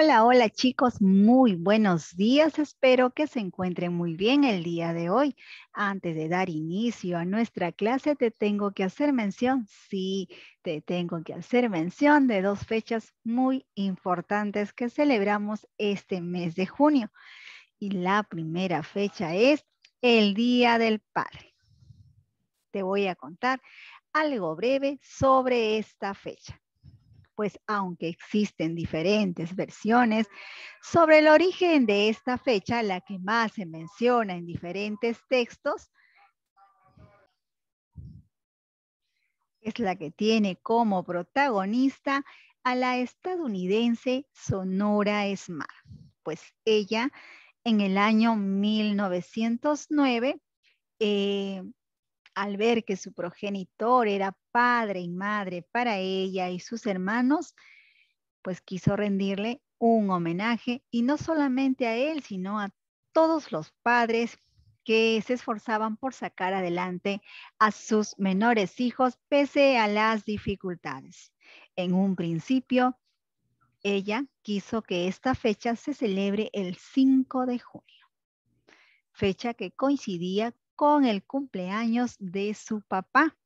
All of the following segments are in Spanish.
Hola, hola chicos, muy buenos días. Espero que se encuentren muy bien el día de hoy. Antes de dar inicio a nuestra clase, te tengo que hacer mención, sí, te tengo que hacer mención de dos fechas muy importantes que celebramos este mes de junio. Y la primera fecha es el Día del Padre. Te voy a contar algo breve sobre esta fecha pues aunque existen diferentes versiones sobre el origen de esta fecha, la que más se menciona en diferentes textos es la que tiene como protagonista a la estadounidense Sonora Smart, pues ella en el año 1909 al ver que su progenitor era padre y madre para ella y sus hermanos, pues quiso rendirle un homenaje y no solamente a él, sino a todos los padres que se esforzaban por sacar adelante a sus menores hijos pese a las dificultades. En un principio, ella quiso que esta fecha se celebre el 5 de junio, fecha que coincidía con el cumpleaños de su papá,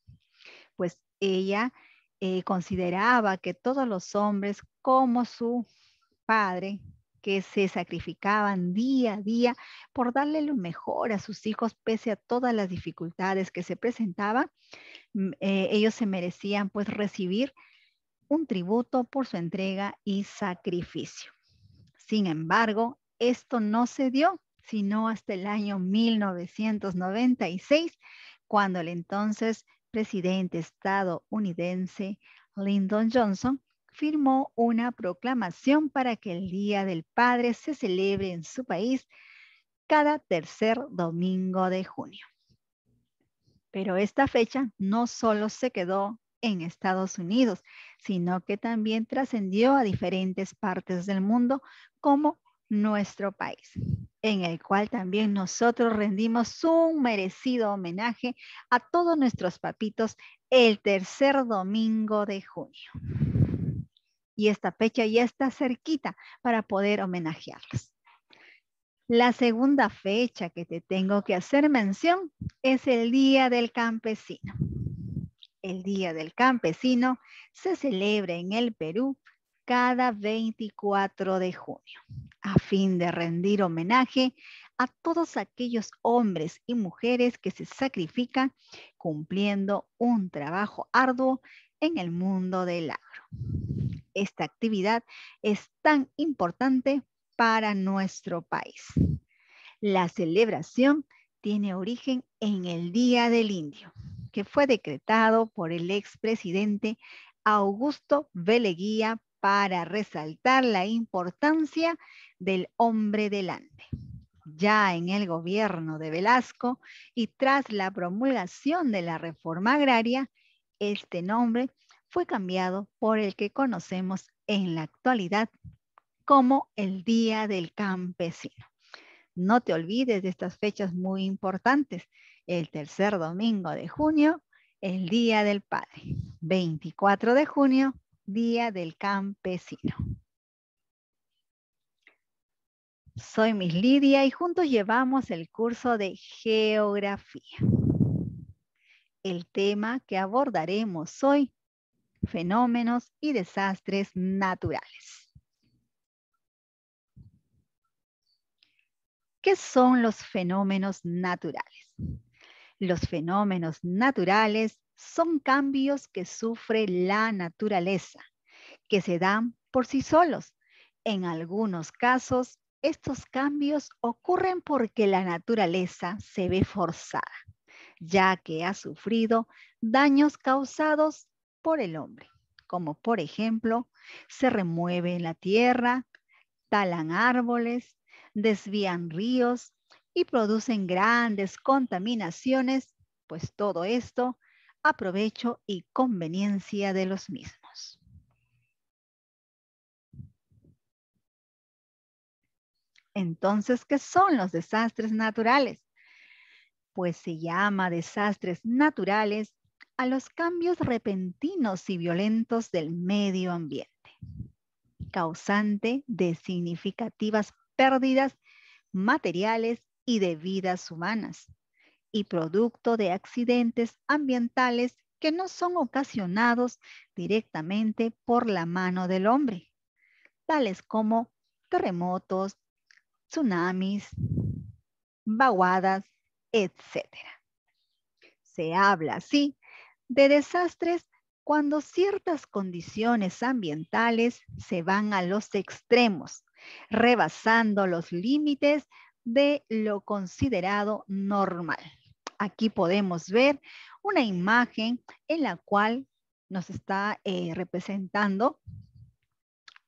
pues ella eh, consideraba que todos los hombres como su padre que se sacrificaban día a día por darle lo mejor a sus hijos pese a todas las dificultades que se presentaban, mm, eh, ellos se merecían pues recibir un tributo por su entrega y sacrificio. Sin embargo, esto no se dio sino hasta el año 1996, cuando el entonces presidente estadounidense Lyndon Johnson firmó una proclamación para que el Día del Padre se celebre en su país cada tercer domingo de junio. Pero esta fecha no solo se quedó en Estados Unidos, sino que también trascendió a diferentes partes del mundo como nuestro país, en el cual también nosotros rendimos un merecido homenaje a todos nuestros papitos el tercer domingo de junio. Y esta fecha ya está cerquita para poder homenajearlos. La segunda fecha que te tengo que hacer mención es el Día del Campesino. El Día del Campesino se celebra en el Perú cada 24 de junio a fin de rendir homenaje a todos aquellos hombres y mujeres que se sacrifican cumpliendo un trabajo arduo en el mundo del agro. Esta actividad es tan importante para nuestro país. La celebración tiene origen en el Día del Indio, que fue decretado por el expresidente Augusto Beleguía para resaltar la importancia del hombre delante. Ya en el gobierno de Velasco y tras la promulgación de la reforma agraria, este nombre fue cambiado por el que conocemos en la actualidad como el Día del Campesino. No te olvides de estas fechas muy importantes. El tercer domingo de junio, el Día del Padre. 24 de junio, Día del Campesino. Soy Miss Lidia y juntos llevamos el curso de Geografía. El tema que abordaremos hoy, fenómenos y desastres naturales. ¿Qué son los fenómenos naturales? Los fenómenos naturales son cambios que sufre la naturaleza, que se dan por sí solos, en algunos casos estos cambios ocurren porque la naturaleza se ve forzada, ya que ha sufrido daños causados por el hombre, como por ejemplo, se remueve la tierra, talan árboles, desvían ríos y producen grandes contaminaciones, pues todo esto aprovecho y conveniencia de los mismos. Entonces, ¿qué son los desastres naturales? Pues se llama desastres naturales a los cambios repentinos y violentos del medio ambiente, causante de significativas pérdidas materiales y de vidas humanas, y producto de accidentes ambientales que no son ocasionados directamente por la mano del hombre, tales como terremotos, tsunamis, vaguadas, etc. Se habla así de desastres cuando ciertas condiciones ambientales se van a los extremos, rebasando los límites de lo considerado normal. Aquí podemos ver una imagen en la cual nos está eh, representando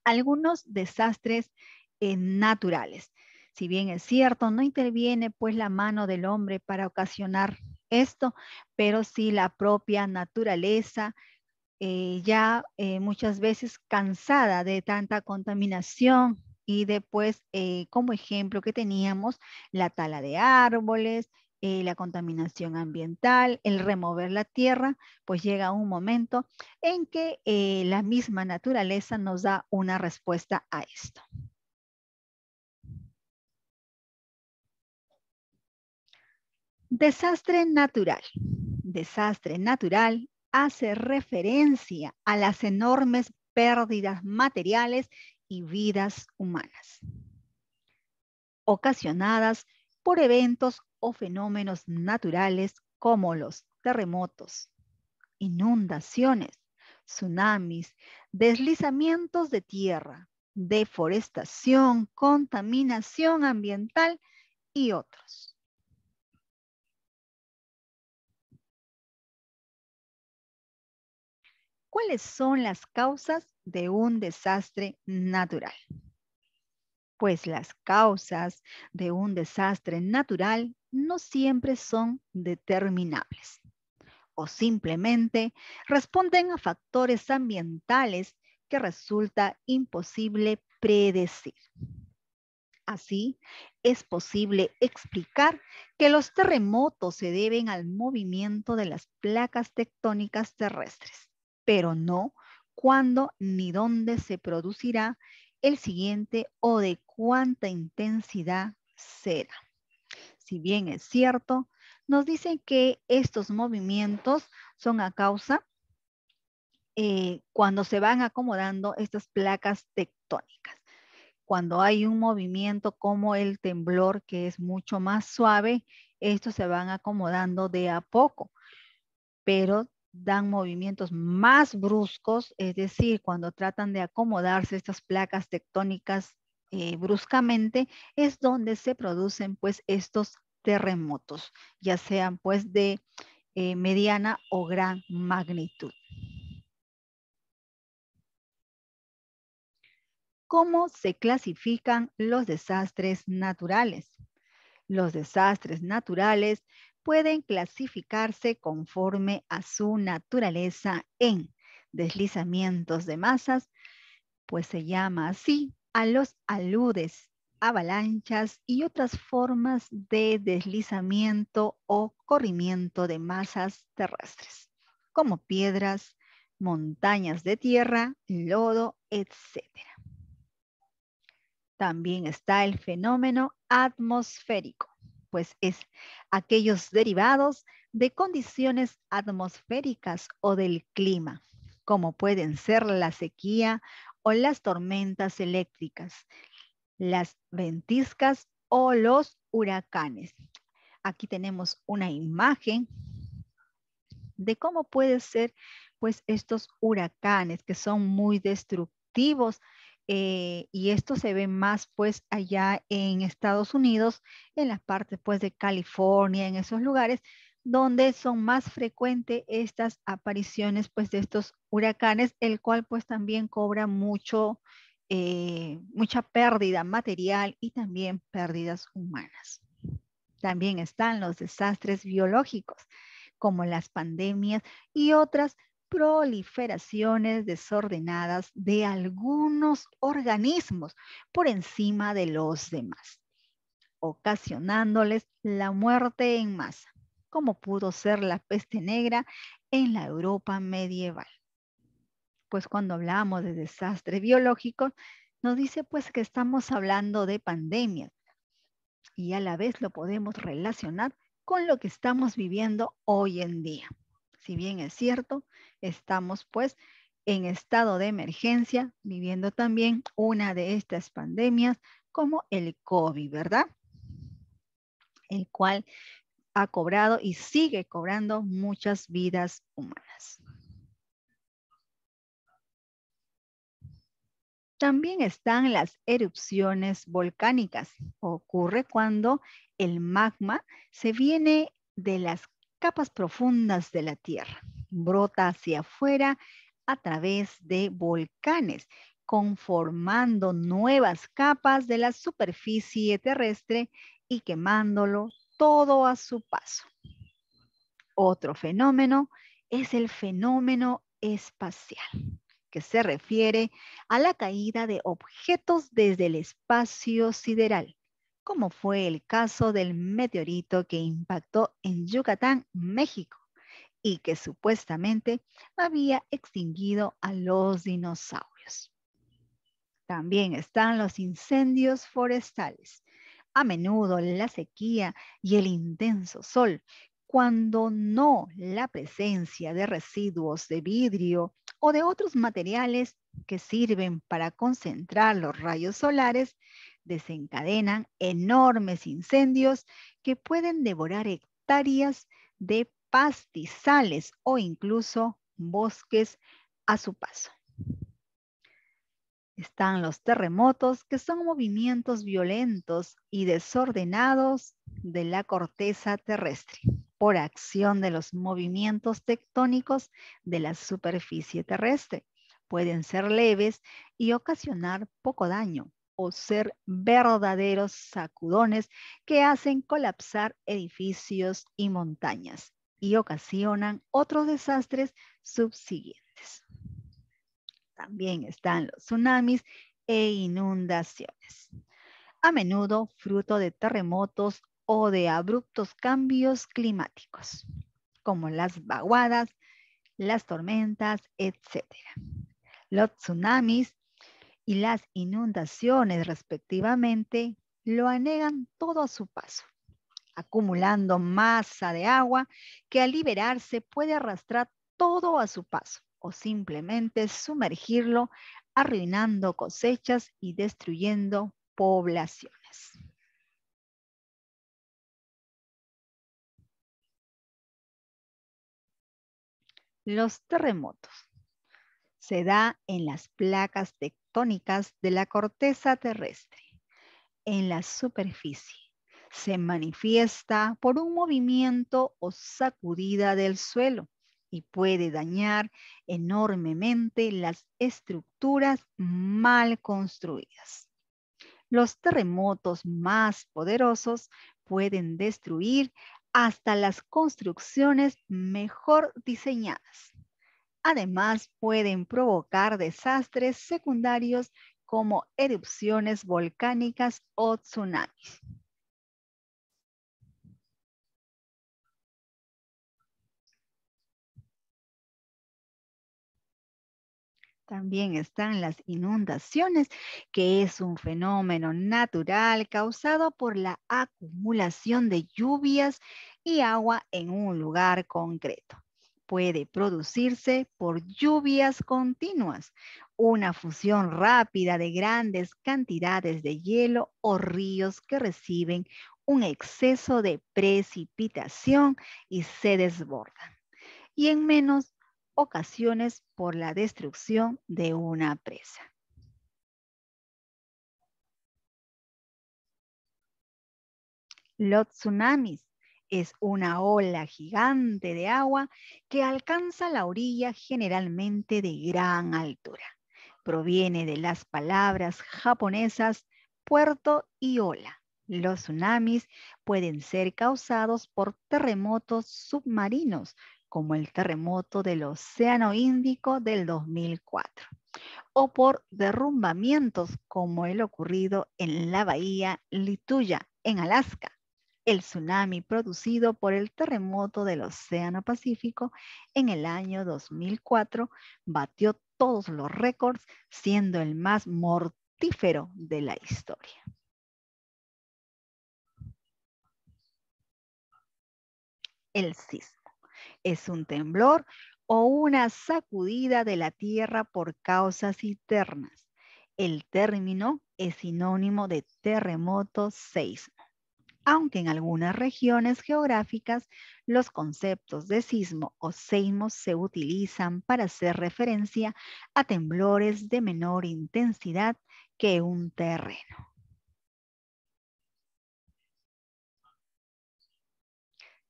algunos desastres eh, naturales. Si bien es cierto, no interviene pues la mano del hombre para ocasionar esto, pero sí la propia naturaleza, eh, ya eh, muchas veces cansada de tanta contaminación y después, eh, como ejemplo que teníamos, la tala de árboles, la contaminación ambiental, el remover la tierra, pues llega un momento en que la misma naturaleza nos da una respuesta a esto. Desastre natural. Desastre natural hace referencia a las enormes pérdidas materiales y vidas humanas ocasionadas por eventos o fenómenos naturales como los terremotos, inundaciones, tsunamis, deslizamientos de tierra, deforestación, contaminación ambiental y otros. ¿Cuáles son las causas de un desastre natural? Pues las causas de un desastre natural no siempre son determinables o simplemente responden a factores ambientales que resulta imposible predecir. Así, es posible explicar que los terremotos se deben al movimiento de las placas tectónicas terrestres, pero no cuándo ni dónde se producirá el siguiente o de cuánta intensidad será. Si bien es cierto, nos dicen que estos movimientos son a causa eh, cuando se van acomodando estas placas tectónicas. Cuando hay un movimiento como el temblor, que es mucho más suave, estos se van acomodando de a poco, pero dan movimientos más bruscos, es decir, cuando tratan de acomodarse estas placas tectónicas eh, bruscamente, es donde se producen pues estos terremotos, ya sean pues de eh, mediana o gran magnitud. ¿Cómo se clasifican los desastres naturales? Los desastres naturales pueden clasificarse conforme a su naturaleza en deslizamientos de masas, pues se llama así a los aludes, avalanchas y otras formas de deslizamiento o corrimiento de masas terrestres, como piedras, montañas de tierra, lodo, etc. También está el fenómeno atmosférico pues es aquellos derivados de condiciones atmosféricas o del clima, como pueden ser la sequía o las tormentas eléctricas, las ventiscas o los huracanes. Aquí tenemos una imagen de cómo pueden ser pues estos huracanes que son muy destructivos eh, y esto se ve más pues allá en Estados Unidos, en las partes pues de California, en esos lugares donde son más frecuentes estas apariciones pues de estos huracanes, el cual pues también cobra mucho, eh, mucha pérdida material y también pérdidas humanas. También están los desastres biológicos, como las pandemias y otras proliferaciones desordenadas de algunos organismos por encima de los demás, ocasionándoles la muerte en masa, como pudo ser la peste negra en la Europa medieval. Pues cuando hablamos de desastre biológico, nos dice pues que estamos hablando de pandemia, y a la vez lo podemos relacionar con lo que estamos viviendo hoy en día. Si bien es cierto, estamos pues en estado de emergencia, viviendo también una de estas pandemias como el COVID, ¿verdad? El cual ha cobrado y sigue cobrando muchas vidas humanas. También están las erupciones volcánicas. Ocurre cuando el magma se viene de las capas profundas de la Tierra. Brota hacia afuera a través de volcanes, conformando nuevas capas de la superficie terrestre y quemándolo todo a su paso. Otro fenómeno es el fenómeno espacial, que se refiere a la caída de objetos desde el espacio sideral como fue el caso del meteorito que impactó en Yucatán, México, y que supuestamente había extinguido a los dinosaurios. También están los incendios forestales, a menudo la sequía y el intenso sol, cuando no la presencia de residuos de vidrio o de otros materiales que sirven para concentrar los rayos solares desencadenan enormes incendios que pueden devorar hectáreas de pastizales o incluso bosques a su paso. Están los terremotos, que son movimientos violentos y desordenados de la corteza terrestre por acción de los movimientos tectónicos de la superficie terrestre. Pueden ser leves y ocasionar poco daño, o ser verdaderos sacudones que hacen colapsar edificios y montañas y ocasionan otros desastres subsiguientes. También están los tsunamis e inundaciones, a menudo fruto de terremotos o de abruptos cambios climáticos, como las vaguadas, las tormentas, etc. Los tsunamis y las inundaciones respectivamente lo anegan todo a su paso, acumulando masa de agua que al liberarse puede arrastrar todo a su paso o simplemente sumergirlo, arruinando cosechas y destruyendo poblaciones. Los terremotos se da en las placas de de la corteza terrestre en la superficie. Se manifiesta por un movimiento o sacudida del suelo y puede dañar enormemente las estructuras mal construidas. Los terremotos más poderosos pueden destruir hasta las construcciones mejor diseñadas Además, pueden provocar desastres secundarios como erupciones volcánicas o tsunamis. También están las inundaciones, que es un fenómeno natural causado por la acumulación de lluvias y agua en un lugar concreto puede producirse por lluvias continuas, una fusión rápida de grandes cantidades de hielo o ríos que reciben un exceso de precipitación y se desbordan. Y en menos ocasiones por la destrucción de una presa. Los tsunamis es una ola gigante de agua que alcanza la orilla generalmente de gran altura. Proviene de las palabras japonesas puerto y ola. Los tsunamis pueden ser causados por terremotos submarinos, como el terremoto del Océano Índico del 2004, o por derrumbamientos como el ocurrido en la bahía Lituya, en Alaska, el tsunami producido por el terremoto del Océano Pacífico en el año 2004 batió todos los récords, siendo el más mortífero de la historia. El sismo es un temblor o una sacudida de la tierra por causas internas. El término es sinónimo de terremoto Seis aunque en algunas regiones geográficas los conceptos de sismo o seismo se utilizan para hacer referencia a temblores de menor intensidad que un terreno.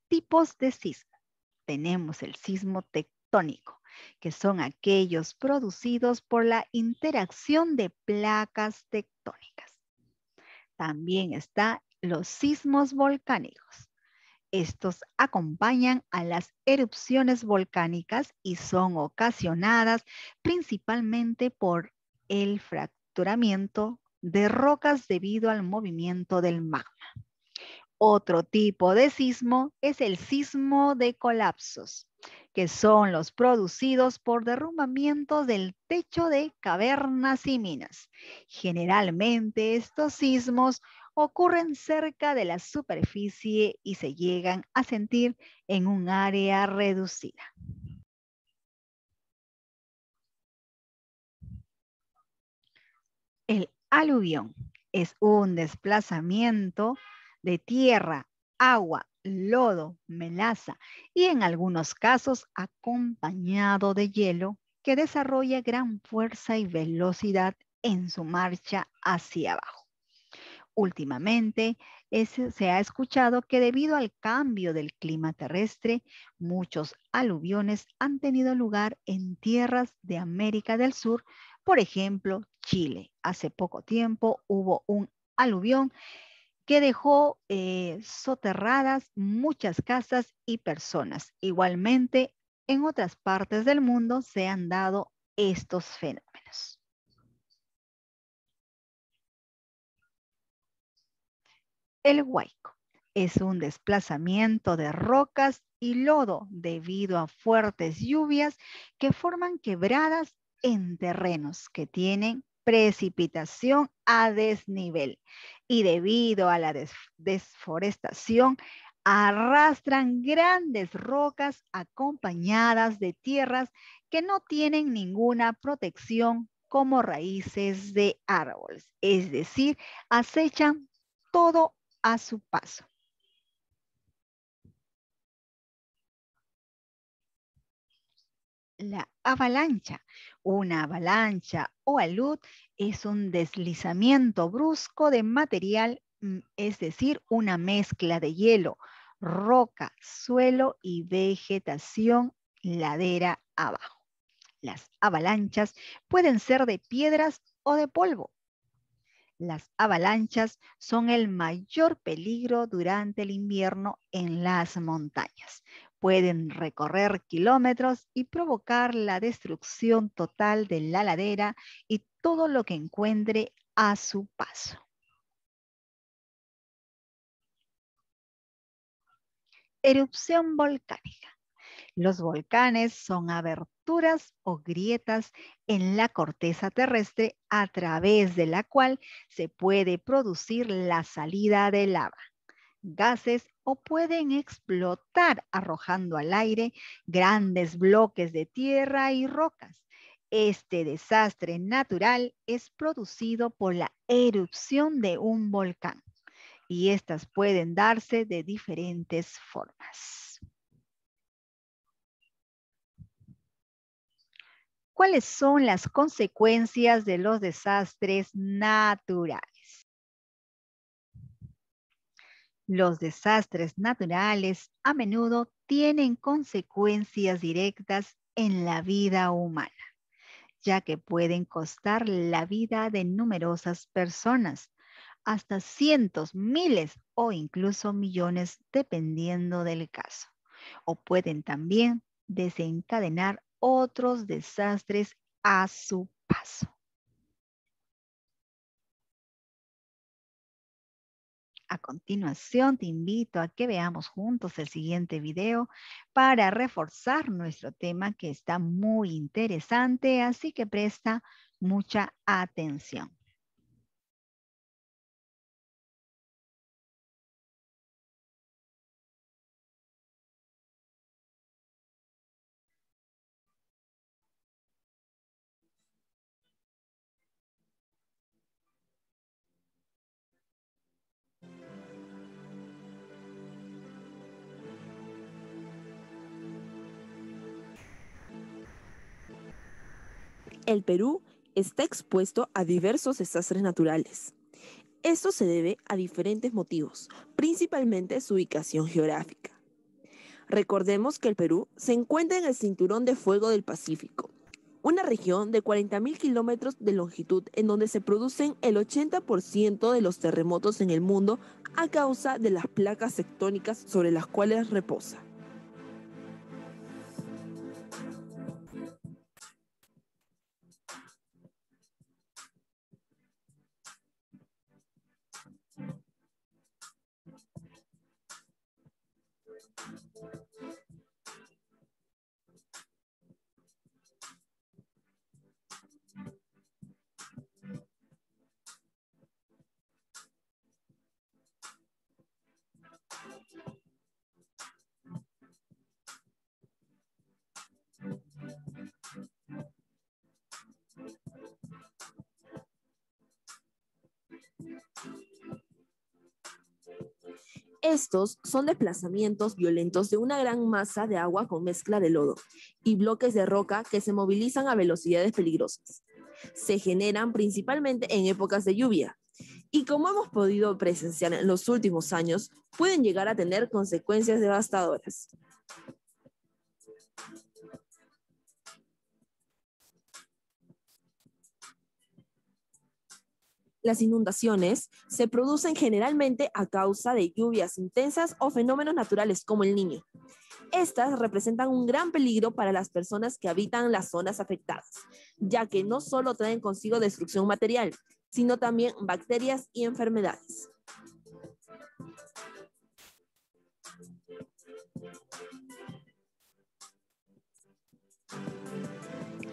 Tipos de sismo. Tenemos el sismo tectónico, que son aquellos producidos por la interacción de placas tectónicas. También está los sismos volcánicos. Estos acompañan a las erupciones volcánicas y son ocasionadas principalmente por el fracturamiento de rocas debido al movimiento del magma. Otro tipo de sismo es el sismo de colapsos, que son los producidos por derrumbamiento del techo de cavernas y minas. Generalmente estos sismos ocurren cerca de la superficie y se llegan a sentir en un área reducida. El aluvión es un desplazamiento de tierra, agua, lodo, melaza y en algunos casos acompañado de hielo que desarrolla gran fuerza y velocidad en su marcha hacia abajo. Últimamente se ha escuchado que debido al cambio del clima terrestre, muchos aluviones han tenido lugar en tierras de América del Sur, por ejemplo, Chile. Hace poco tiempo hubo un aluvión que dejó eh, soterradas muchas casas y personas. Igualmente, en otras partes del mundo se han dado estos fenómenos. El huaico es un desplazamiento de rocas y lodo debido a fuertes lluvias que forman quebradas en terrenos que tienen precipitación a desnivel y debido a la desforestación arrastran grandes rocas acompañadas de tierras que no tienen ninguna protección como raíces de árboles, es decir, acechan todo a su paso. La avalancha. Una avalancha o alud es un deslizamiento brusco de material, mm, es decir, una mezcla de hielo, roca, suelo y vegetación ladera abajo. Las avalanchas pueden ser de piedras o de polvo. Las avalanchas son el mayor peligro durante el invierno en las montañas. Pueden recorrer kilómetros y provocar la destrucción total de la ladera y todo lo que encuentre a su paso. Erupción volcánica. Los volcanes son o grietas en la corteza terrestre a través de la cual se puede producir la salida de lava, gases o pueden explotar arrojando al aire grandes bloques de tierra y rocas. Este desastre natural es producido por la erupción de un volcán y estas pueden darse de diferentes formas. cuáles son las consecuencias de los desastres naturales. Los desastres naturales a menudo tienen consecuencias directas en la vida humana, ya que pueden costar la vida de numerosas personas, hasta cientos, miles o incluso millones, dependiendo del caso, o pueden también desencadenar otros desastres a su paso. A continuación te invito a que veamos juntos el siguiente video para reforzar nuestro tema que está muy interesante, así que presta mucha atención. el Perú está expuesto a diversos desastres naturales. Esto se debe a diferentes motivos, principalmente su ubicación geográfica. Recordemos que el Perú se encuentra en el Cinturón de Fuego del Pacífico, una región de 40.000 kilómetros de longitud en donde se producen el 80% de los terremotos en el mundo a causa de las placas tectónicas sobre las cuales reposa. Estos son desplazamientos violentos de una gran masa de agua con mezcla de lodo y bloques de roca que se movilizan a velocidades peligrosas. Se generan principalmente en épocas de lluvia y como hemos podido presenciar en los últimos años, pueden llegar a tener consecuencias devastadoras. Las inundaciones se producen generalmente a causa de lluvias intensas o fenómenos naturales como el niño. Estas representan un gran peligro para las personas que habitan las zonas afectadas, ya que no solo traen consigo destrucción material, sino también bacterias y enfermedades.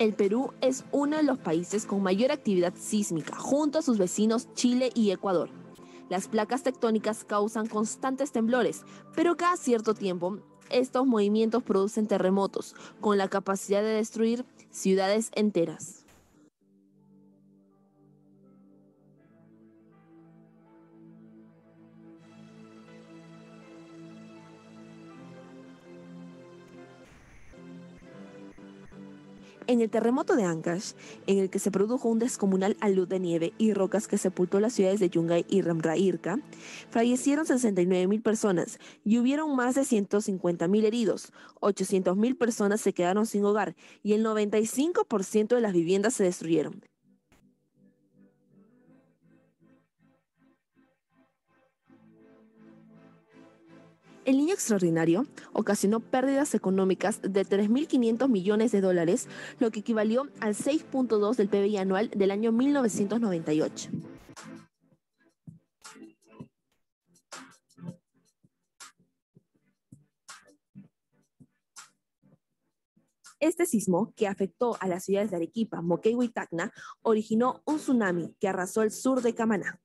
El Perú es uno de los países con mayor actividad sísmica, junto a sus vecinos Chile y Ecuador. Las placas tectónicas causan constantes temblores, pero cada cierto tiempo estos movimientos producen terremotos, con la capacidad de destruir ciudades enteras. en el terremoto de Ancash, en el que se produjo un descomunal alud de nieve y rocas que sepultó las ciudades de Yungay y Ramrairka, fallecieron mil personas y hubieron más de 150.000 heridos. 800.000 personas se quedaron sin hogar y el 95% de las viviendas se destruyeron. El niño extraordinario ocasionó pérdidas económicas de 3.500 millones de dólares, lo que equivalió al 6.2 del PBI anual del año 1998. Este sismo, que afectó a las ciudades de Arequipa, Moquegua y Tacna, originó un tsunami que arrasó el sur de Camaná.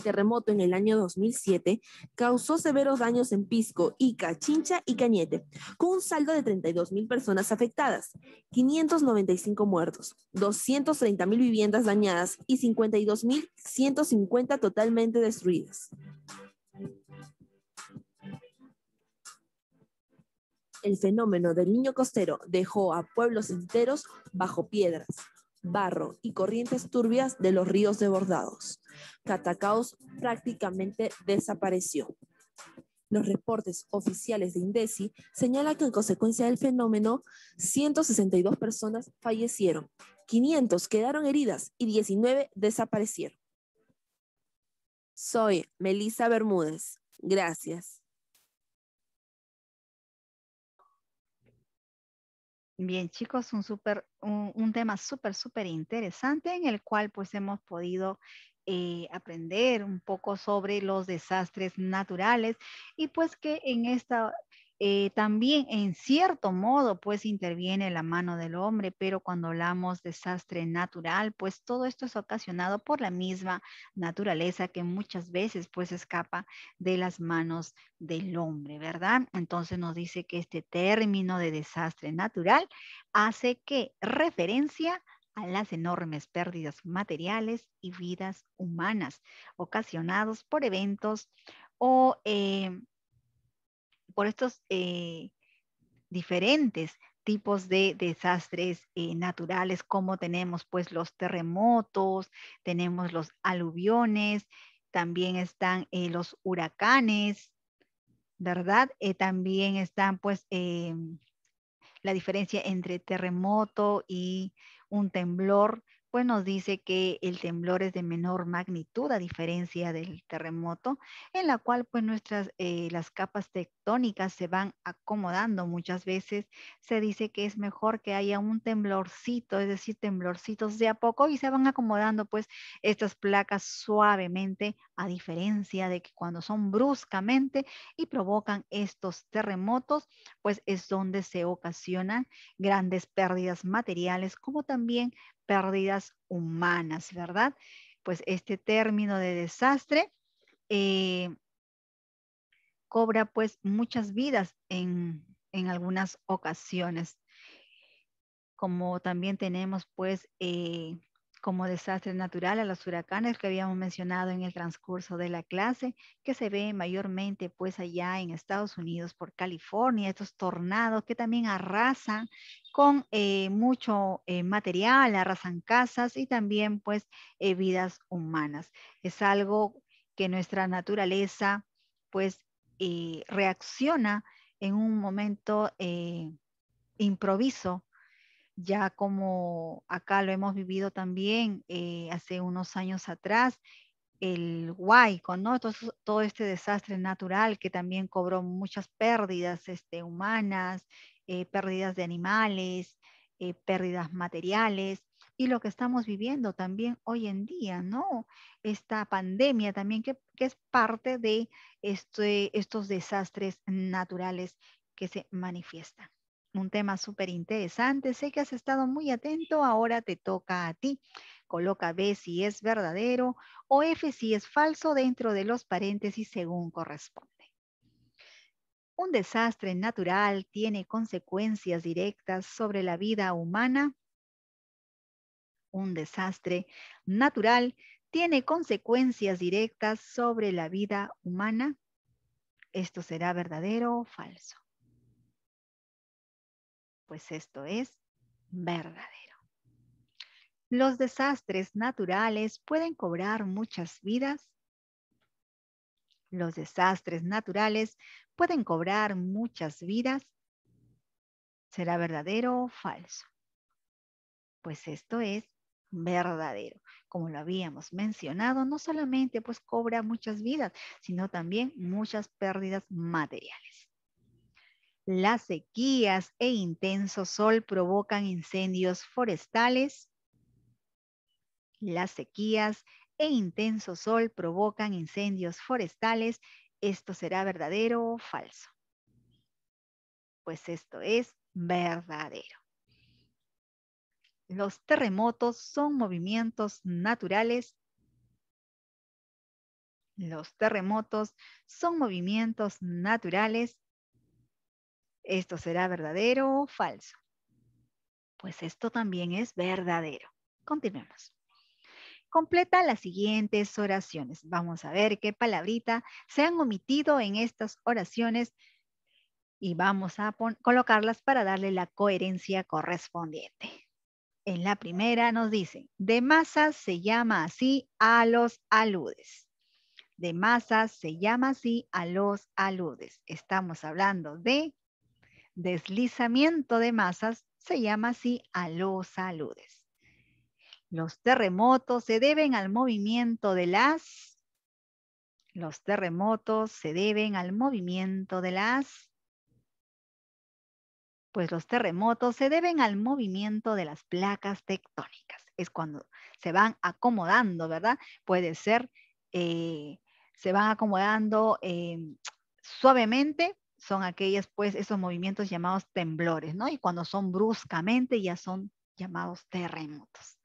terremoto en el año 2007 causó severos daños en Pisco, Ica, Chincha y Cañete, con un saldo de 32.000 personas afectadas, 595 muertos, 230.000 viviendas dañadas y 52.150 totalmente destruidas. El fenómeno del niño costero dejó a pueblos enteros bajo piedras barro y corrientes turbias de los ríos desbordados. Catacaos prácticamente desapareció. Los reportes oficiales de INDECI señalan que en consecuencia del fenómeno, 162 personas fallecieron, 500 quedaron heridas y 19 desaparecieron. Soy Melissa Bermúdez. Gracias. Bien chicos, un, super, un, tema súper, súper interesante en el cual pues hemos podido eh, aprender un poco sobre los desastres naturales y pues que en esta eh, también en cierto modo pues interviene la mano del hombre, pero cuando hablamos desastre natural, pues todo esto es ocasionado por la misma naturaleza que muchas veces pues escapa de las manos del hombre, ¿verdad? Entonces nos dice que este término de desastre natural hace que referencia a las enormes pérdidas materiales y vidas humanas ocasionados por eventos o eh, por estos eh, diferentes tipos de desastres eh, naturales, como tenemos pues los terremotos, tenemos los aluviones, también están eh, los huracanes, ¿verdad? también están pues la diferencia entre terremoto y un temblor, pues nos dice que el temblor es de menor magnitud a diferencia del terremoto, en la cual pues nuestras, las capas de se van acomodando muchas veces, se dice que es mejor que haya un temblorcito, es decir, temblorcitos de a poco y se van acomodando pues estas placas suavemente, a diferencia de que cuando son bruscamente y provocan estos terremotos, pues es donde se ocasionan grandes pérdidas materiales como también pérdidas humanas, ¿verdad? Pues este término de desastre eh, cobra pues muchas vidas en, en algunas ocasiones. Como también tenemos pues eh, como desastre natural a los huracanes que habíamos mencionado en el transcurso de la clase, que se ve mayormente pues allá en Estados Unidos por California, estos tornados que también arrasan con eh, mucho eh, material, arrasan casas y también pues eh, vidas humanas. Es algo que nuestra naturaleza pues reacciona en un momento eh, improviso, ya como acá lo hemos vivido también eh, hace unos años atrás, el huaico, ¿no? Todo, este desastre natural que también cobró muchas pérdidas este, humanas, eh, pérdidas de animales, pérdidas materiales y lo que estamos viviendo también hoy en día, ¿no? Esta pandemia también que, es parte de este, estos desastres naturales que se manifiestan. Un tema súper interesante. Sé que has estado muy atento. Ahora te toca a ti. Coloca B si es verdadero o F si es falso dentro de los paréntesis según corresponde. Un desastre natural tiene consecuencias directas sobre la vida humana un desastre natural tiene consecuencias directas sobre la vida humana? ¿Esto será verdadero o falso? Pues esto es verdadero. ¿Los desastres naturales pueden cobrar muchas vidas? ¿Los desastres naturales pueden cobrar muchas vidas? ¿Será verdadero o falso? Pues esto es verdadero. Como lo habíamos mencionado, no solamente pues cobra muchas vidas, sino también muchas pérdidas materiales. Las sequías e intenso sol provocan incendios forestales. Las sequías e intenso sol provocan incendios forestales. ¿Esto será verdadero o falso? Pues esto es verdadero los terremotos son movimientos naturales. Los terremotos son movimientos naturales. ¿Esto será verdadero o falso? Pues esto también es verdadero. Continuemos. Completa las siguientes oraciones. Vamos a ver qué palabrita se han omitido en estas oraciones y vamos a colocarlas para darle la coherencia correspondiente. En la primera nos dicen, de masas se llama así a los aludes. De masas se llama así a los aludes. Estamos hablando de deslizamiento de masas, se llama así a los aludes. Los terremotos se deben al movimiento de las... Los terremotos se deben al movimiento de las pues los terremotos se deben al movimiento de las placas tectónicas. Es cuando se van acomodando, ¿verdad? Puede ser, eh, se van acomodando em, suavemente, son aquellas, pues, esos movimientos llamados temblores, ¿no? Y cuando son bruscamente ya son llamados terremotos.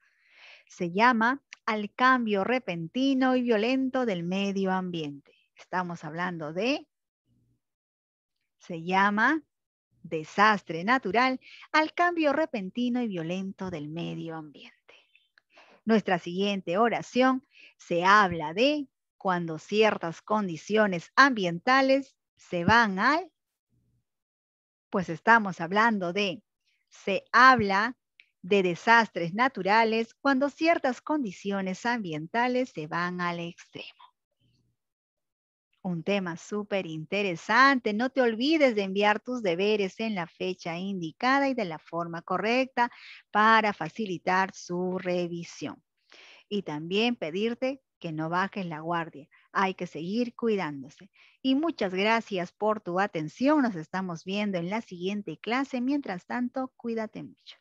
Se llama al cambio repentino y violento del medio ambiente. Estamos hablando de, se llama desastre natural al cambio repentino y violento del medio ambiente. Nuestra siguiente oración se habla de cuando ciertas condiciones ambientales se van al, pues estamos hablando de, se habla de desastres naturales cuando ciertas condiciones ambientales se van al extremo. Un tema súper interesante. No te olvides de enviar tus deberes en la fecha indicada y de la forma correcta para facilitar su revisión. Y también pedirte que no bajes la guardia. Hay que seguir cuidándose. Y muchas gracias por tu atención. Nos estamos viendo en la siguiente clase. Mientras tanto, cuídate mucho.